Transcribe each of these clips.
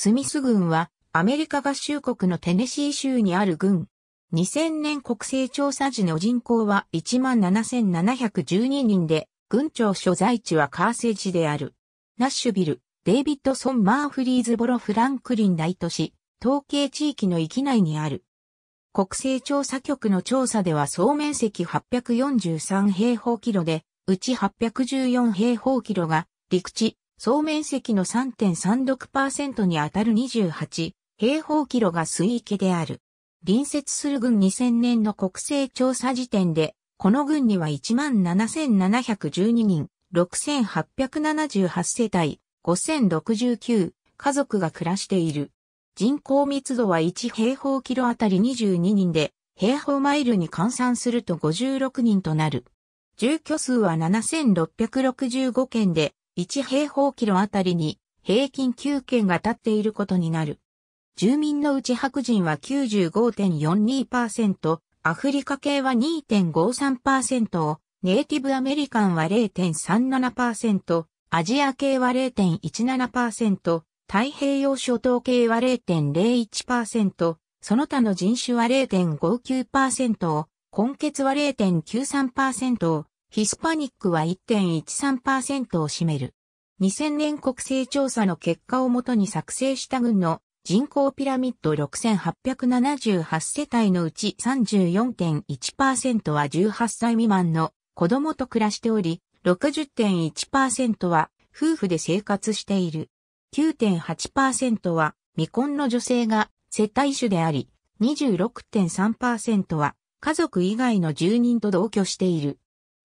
スミス軍はアメリカ合衆国のテネシー州にある軍。2000年国勢調査時の人口は17,712人で、軍庁所在地はカーセージである。ナッシュビル、デイビッドソン・マーフリーズボロ・フランクリン大都市、統計地域の域内にある。国勢調査局の調査では総面積843平方キロで、うち814平方キロが陸地、総面積の3.36%にあたる28平方キロが水域である。隣接する軍。2000年の国勢調査時点で、この軍には17,712人、6,878世帯、5,069家族が暮らしている。人口密度は1平方キロあたり22人で、平方マイルに換算すると56人となる。住居数は7665件で、1平方キロあたりに平均9軒が建っていることになる。住民のうち白人は95.42%、アフリカ系は2.53%を、ネイティブアメリカンは0.37%、アジア系は0.17%、太平洋諸島系は0.01%、その他の人種は0.59%を、根血は0.93%をヒスパニックは1.13%を占める。2000年国勢調査の結果をもとに作成した軍の人口ピラミッド6878世帯のうち34.1%は18歳未満の子供と暮らしており、60.1%は夫婦で生活している。9.8%は未婚の女性が世帯主であり、26.3%は家族以外の住人と同居している。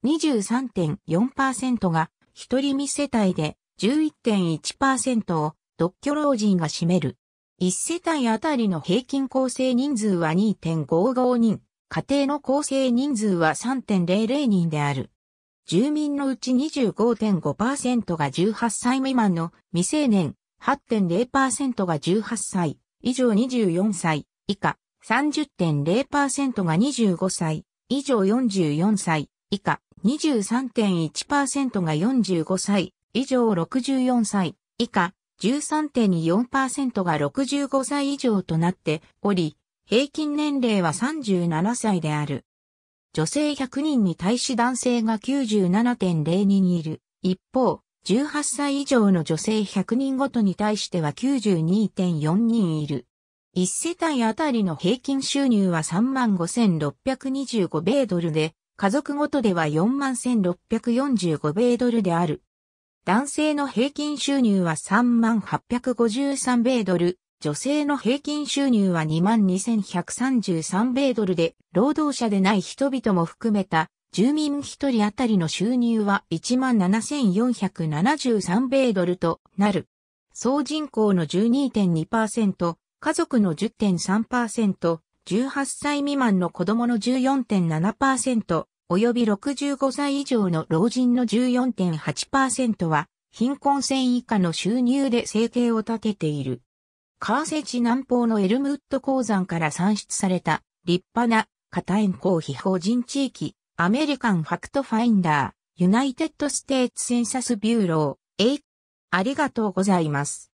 23.4%が一人未世帯で11.1%を独居老人が占める。一世帯あたりの平均構成人数は2.55人、家庭の構成人数は3.00人である。住民のうち25.5%が18歳未満の未成年、8.0%が18歳、以上24歳、以下、30.0%が25歳、以上44歳、以下、23.1%が45歳以上64歳以下、13.4%が65歳以上となっており、平均年齢は37歳である。女性100人に対し男性が97.0人いる。一方、18歳以上の女性100人ごとに対しては92.4人いる。1世帯あたりの平均収入は35,625米ドルで、家族ごとでは41,645米ドルである。男性の平均収入は38,853米ドル、女性の平均収入は22,133米ドルで、労働者でない人々も含めた、住民一人当たりの収入は17,473米ドルとなる。総人口の12.2%、家族の10.3%、18歳未満の子供の14.7%、及び65歳以上の老人の14.8%は、貧困線以下の収入で生計を立てている。カーセチ南方のエルムウッド鉱山から産出された立派な片円公非法人地域、アメリカンファクトファインダー、ユナイテッドステーツセンサスビューロー、い、ありがとうございます。